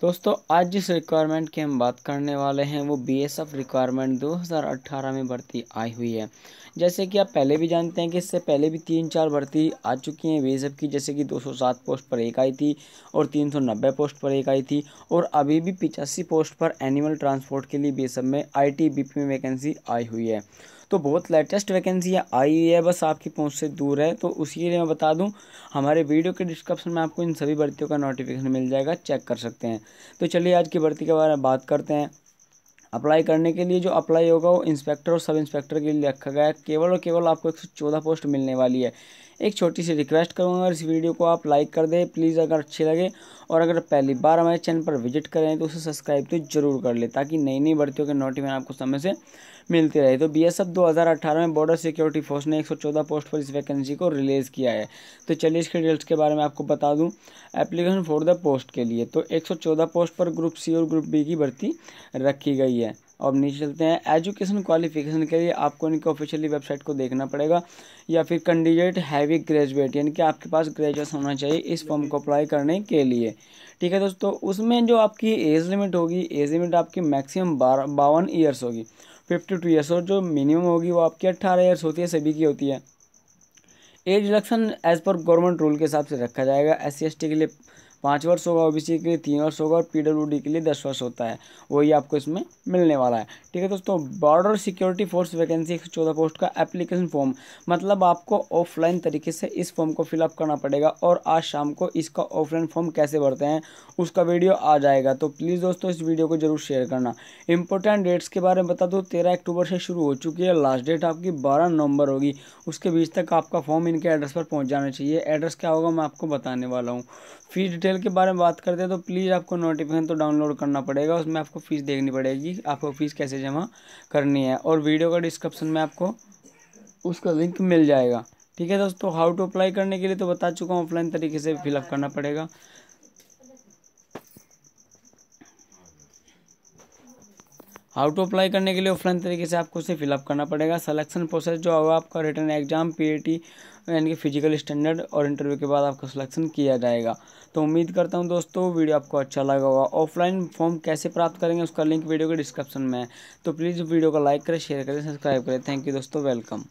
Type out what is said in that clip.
दोस्तों आज जिस रिक्वायरमेंट की हम बात करने वाले हैं वो बी एस एफ रिक्वायरमेंट दो हज़ार अट्ठारह में भर्ती आई हुई है जैसे कि आप पहले भी जानते हैं कि इससे पहले भी तीन चार भर्ती आ चुकी हैं बी एस एफ की जैसे कि दो सौ सात पोस्ट पर एक आई थी और तीन सौ नब्बे पोस्ट पर एक आई थी और अभी भी पिचासी पोस्ट पर एनिमल ट्रांसपोर्ट के लिए बी एस एफ में आई टी बी पी में वैकेंसी आई हुई है तो बहुत लेटेस्ट वैकेंसी आई है बस आपकी पहुंच से दूर है तो उसी के लिए मैं बता दूं हमारे वीडियो के डिस्क्रिप्शन में आपको इन सभी भर्तियों का नोटिफिकेशन मिल जाएगा चेक कर सकते हैं तो चलिए आज की भर्ती के बारे में बात करते हैं अप्लाई करने के लिए जो अप्लाई होगा वो इंस्पेक्टर और सब इंस्पेक्टर के लिए रखा गया है केवल और केवल आपको एक सौ चौदह पोस्ट मिलने वाली है एक छोटी सी रिक्वेस्ट करूँगा इस वीडियो को आप लाइक कर दें प्लीज़ अगर अच्छी लगे और अगर पहली बार हमारे चैनल पर विजिट करें तो उसे सब्सक्राइब तो जरूर कर लें ताकि नई नई भर्तियों के नोटिफिकेशन आपको समय से मिलती रहे तो हज़ार 2018 में बॉर्डर सिक्योरिटी फोर्स ने 114 पोस्ट पर इस वैकेंसी को रिलीज़ किया है तो चलिए इसके डिटेल्स के बारे में आपको बता दूँ एप्लीकेशन फॉर द पोस्ट के लिए तो चौदह पोस्ट पर ग्रुप सी और ग्रुप बी की भर्ती रखी गई है अब नीचे चलते हैं एजुकेशन क्वालिफिकेशन के लिए आपको इनके ऑफिशियली वेबसाइट को देखना पड़ेगा या फिर कैंडिडेट हैवी ग्रेजुएट यानी कि आपके पास ग्रेजुएशन होना चाहिए इस फॉर्म को अप्लाई करने के लिए ठीक है दोस्तों उसमें जो आपकी एज लिमिट होगी एज लिमिट आपकी मैक्सिमम बारह बावन ईयर्स होगी फिफ्टी टू ईयर्स और जो मिनिमम होगी वो आपकी अट्ठारह ईयर्स होती है सभी की होती है एज रिडक्शन एज पर गवर्नमेंट रूल के हिसाब से रखा जाएगा एस सी के लिए पाँच वर्ष होगा ओबीसी के लिए तीन वर्ष होगा और डी के लिए दस वर्ष होता है वही आपको इसमें मिलने वाला है ठीक है दोस्तों बॉर्डर सिक्योरिटी फोर्स वैकेंसी एक चौदह पोस्ट का एप्लीकेशन फॉर्म मतलब आपको ऑफलाइन तरीके से इस फॉर्म को फिलअप करना पड़ेगा और आज शाम को इसका ऑफलाइन फॉर्म कैसे भरते हैं उसका वीडियो आ जाएगा तो प्लीज़ दोस्तों इस वीडियो को जरूर शेयर करना इंपॉर्टेंट डेट्स के बारे में बता दो तेरह अक्टूबर से शुरू हो चुकी है लास्ट डेट आपकी बारह नवंबर होगी उसके बीच तक आपका फॉर्म इनके एड्रेस पर पहुँच जाना चाहिए एड्रेस क्या होगा मैं आपको बताने वाला हूँ फीस डिटेल ट्रेल के बारे में बात करते हैं तो प्लीज़ आपको नोटिफिकेशन तो डाउनलोड करना पड़ेगा उसमें आपको फ़ीस देखनी पड़ेगी आपको फ़ीस कैसे जमा करनी है और वीडियो का डिस्क्रिप्शन में आपको उसका लिंक मिल जाएगा ठीक है दोस्तों हाउ टू अप्लाई करने के लिए तो बता चुका हूँ ऑफलाइन तरीके से फिलअप करना पड़ेगा हाउ टू अप्लाई करने के लिए ऑफलाइन तरीके से आपको उसे फिलअप करना पड़ेगा सिलेक्शन प्रोसेस जो होगा आपका रिटर्न एग्जाम पीएटी यानी कि फिजिकल स्टैंडर्ड और इंटरव्यू के बाद आपका सिलेक्शन किया जाएगा तो उम्मीद करता हूँ दोस्तों वीडियो आपको अच्छा लगा होगा ऑफलाइन फॉर्म कैसे प्राप्त करेंगे उसका लिंक वीडियो के डिस्क्रिप्शन में है तो प्लीज़ वीडियो को लाइक करें शेयर करें सब्सक्राइब करें थैंक यू दोस्तों वेलकम